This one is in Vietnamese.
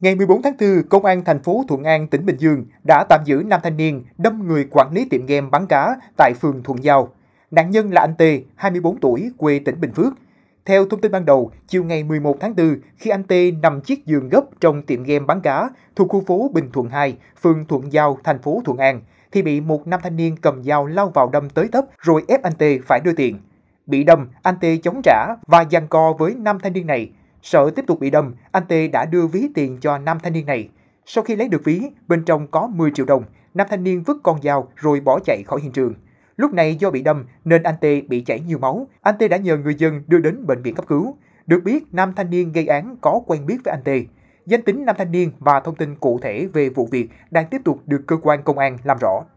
Ngày 14 tháng 4, Công an thành phố Thuận An, tỉnh Bình Dương đã tạm giữ nam thanh niên đâm người quản lý tiệm game bán cá tại phường Thuận Giao. Nạn nhân là anh Tê, 24 tuổi, quê tỉnh Bình Phước. Theo thông tin ban đầu, chiều ngày 11 tháng 4, khi anh Tê nằm chiếc giường gấp trong tiệm game bán cá thuộc khu phố Bình Thuận 2, phường Thuận Giao, thành phố Thuận An, thì bị một nam thanh niên cầm dao lao vào đâm tới tấp rồi ép anh Tê phải đưa tiền. Bị đâm, anh Tê chống trả và giằng co với nam thanh niên này, Sợ tiếp tục bị đâm, anh Tê đã đưa ví tiền cho nam thanh niên này. Sau khi lấy được ví, bên trong có 10 triệu đồng, nam thanh niên vứt con dao rồi bỏ chạy khỏi hiện trường. Lúc này do bị đâm nên anh Tê bị chảy nhiều máu, anh Tê đã nhờ người dân đưa đến bệnh viện cấp cứu. Được biết, nam thanh niên gây án có quen biết với anh Tê. Danh tính nam thanh niên và thông tin cụ thể về vụ việc đang tiếp tục được cơ quan công an làm rõ.